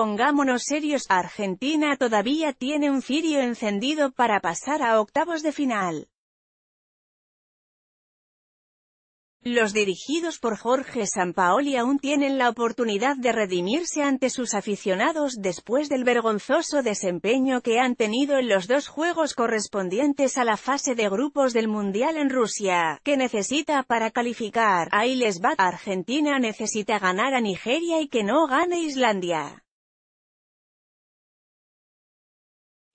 Pongámonos serios, Argentina todavía tiene un cirio encendido para pasar a octavos de final. Los dirigidos por Jorge Sampaoli aún tienen la oportunidad de redimirse ante sus aficionados después del vergonzoso desempeño que han tenido en los dos juegos correspondientes a la fase de grupos del Mundial en Rusia, que necesita para calificar. a les va, Argentina necesita ganar a Nigeria y que no gane Islandia.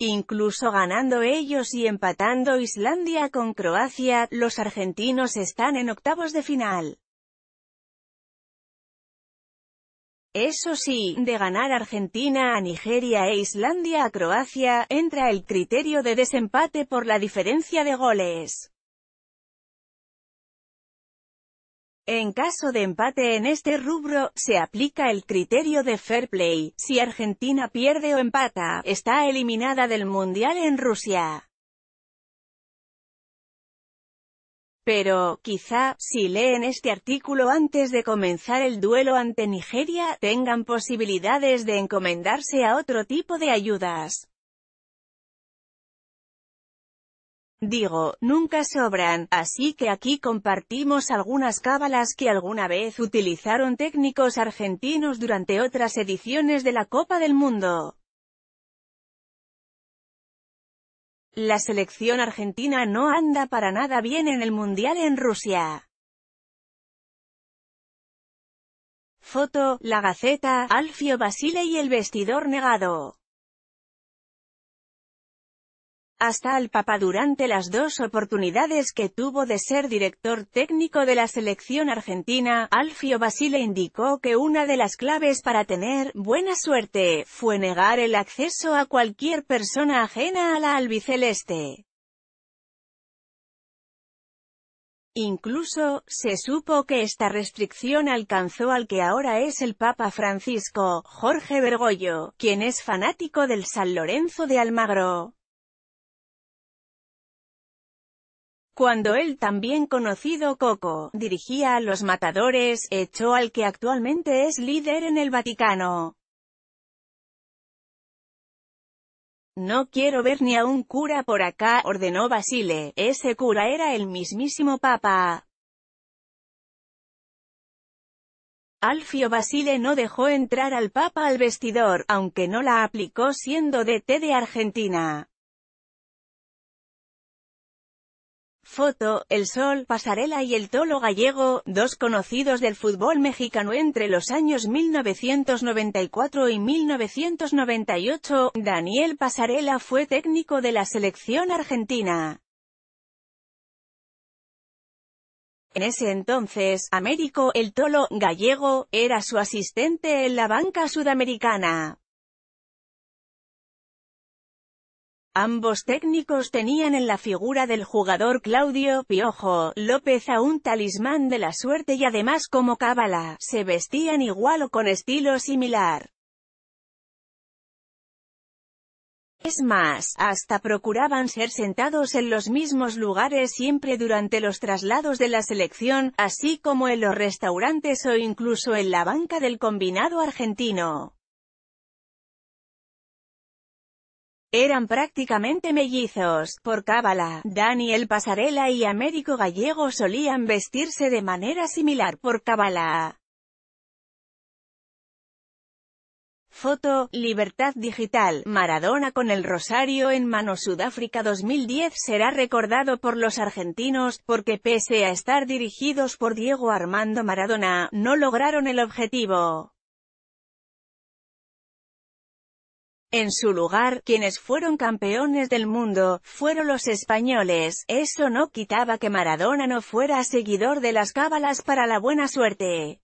Incluso ganando ellos y empatando Islandia con Croacia, los argentinos están en octavos de final. Eso sí, de ganar Argentina a Nigeria e Islandia a Croacia, entra el criterio de desempate por la diferencia de goles. En caso de empate en este rubro, se aplica el criterio de fair play. Si Argentina pierde o empata, está eliminada del Mundial en Rusia. Pero, quizá, si leen este artículo antes de comenzar el duelo ante Nigeria, tengan posibilidades de encomendarse a otro tipo de ayudas. Digo, nunca sobran, así que aquí compartimos algunas cábalas que alguna vez utilizaron técnicos argentinos durante otras ediciones de la Copa del Mundo. La selección argentina no anda para nada bien en el Mundial en Rusia. Foto, La Gaceta, Alfio Basile y el vestidor negado hasta al Papa durante las dos oportunidades que tuvo de ser director técnico de la selección argentina, Alfio Basile indicó que una de las claves para tener buena suerte fue negar el acceso a cualquier persona ajena a la albiceleste. Incluso, se supo que esta restricción alcanzó al que ahora es el Papa Francisco, Jorge Bergoglio, quien es fanático del San Lorenzo de Almagro. Cuando él también conocido Coco, dirigía a los matadores, echó al que actualmente es líder en el Vaticano. No quiero ver ni a un cura por acá, ordenó Basile, ese cura era el mismísimo Papa. Alfio Basile no dejó entrar al Papa al vestidor, aunque no la aplicó siendo de T de Argentina. Foto, El Sol, Pasarela y El Tolo Gallego, dos conocidos del fútbol mexicano entre los años 1994 y 1998, Daniel Pasarela fue técnico de la selección argentina. En ese entonces, Américo, el Tolo, gallego, era su asistente en la banca sudamericana. Ambos técnicos tenían en la figura del jugador Claudio Piojo López a un talismán de la suerte y además como cábala, se vestían igual o con estilo similar. Es más, hasta procuraban ser sentados en los mismos lugares siempre durante los traslados de la selección, así como en los restaurantes o incluso en la banca del combinado argentino. Eran prácticamente mellizos. Por cábala, Daniel Pasarela y Américo Gallego solían vestirse de manera similar por cábala. Foto, Libertad Digital, Maradona con el Rosario en mano Sudáfrica 2010 será recordado por los argentinos, porque pese a estar dirigidos por Diego Armando Maradona, no lograron el objetivo. En su lugar, quienes fueron campeones del mundo, fueron los españoles, eso no quitaba que Maradona no fuera seguidor de las cábalas para la buena suerte.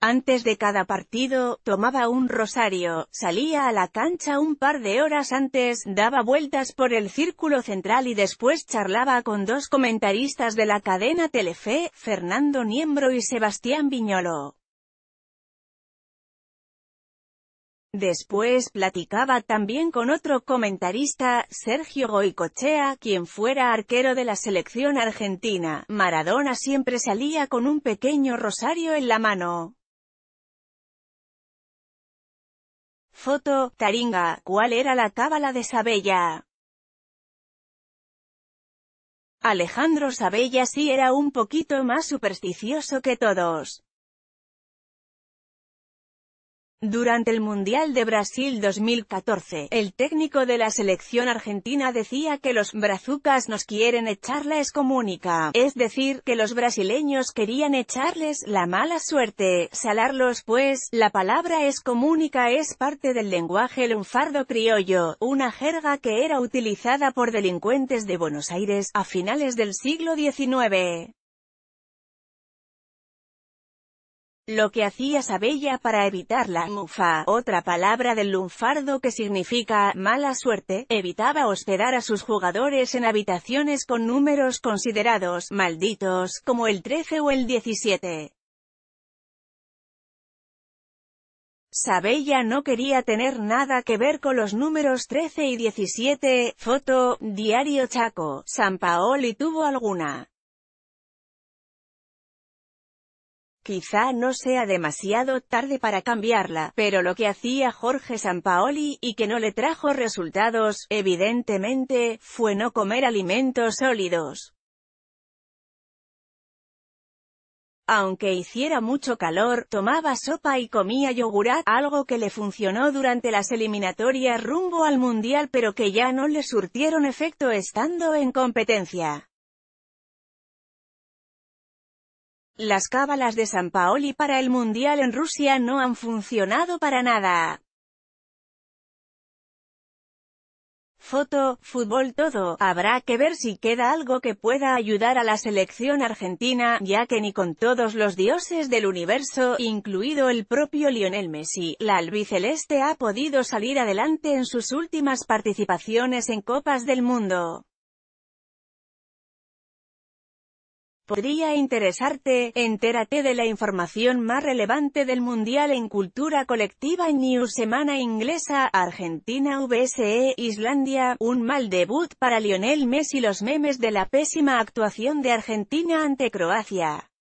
Antes de cada partido, tomaba un rosario, salía a la cancha un par de horas antes, daba vueltas por el círculo central y después charlaba con dos comentaristas de la cadena Telefe, Fernando Niembro y Sebastián Viñolo. Después platicaba también con otro comentarista, Sergio Goicochea, quien fuera arquero de la selección argentina. Maradona siempre salía con un pequeño rosario en la mano. Foto, Taringa, ¿cuál era la cábala de Sabella? Alejandro Sabella sí era un poquito más supersticioso que todos. Durante el Mundial de Brasil 2014, el técnico de la selección argentina decía que los brazucas nos quieren echar la excomúnica. es decir, que los brasileños querían echarles la mala suerte, salarlos pues, la palabra excomúnica es parte del lenguaje lunfardo criollo, una jerga que era utilizada por delincuentes de Buenos Aires a finales del siglo XIX. lo que hacía Sabella para evitar la mufa, otra palabra del lunfardo que significa mala suerte, evitaba hospedar a sus jugadores en habitaciones con números considerados malditos, como el 13 o el 17. Sabella no quería tener nada que ver con los números 13 y 17, foto, diario Chaco, San y tuvo alguna. Quizá no sea demasiado tarde para cambiarla, pero lo que hacía Jorge Sampaoli, y que no le trajo resultados, evidentemente, fue no comer alimentos sólidos. Aunque hiciera mucho calor, tomaba sopa y comía yogurat, algo que le funcionó durante las eliminatorias rumbo al Mundial pero que ya no le surtieron efecto estando en competencia. Las cábalas de San Paoli para el Mundial en Rusia no han funcionado para nada. Foto, fútbol todo, habrá que ver si queda algo que pueda ayudar a la selección argentina, ya que ni con todos los dioses del universo, incluido el propio Lionel Messi, la albiceleste ha podido salir adelante en sus últimas participaciones en Copas del Mundo. podría interesarte, entérate de la información más relevante del Mundial en Cultura Colectiva News Semana Inglesa, Argentina VSE, Islandia, un mal debut para Lionel Messi los memes de la pésima actuación de Argentina ante Croacia.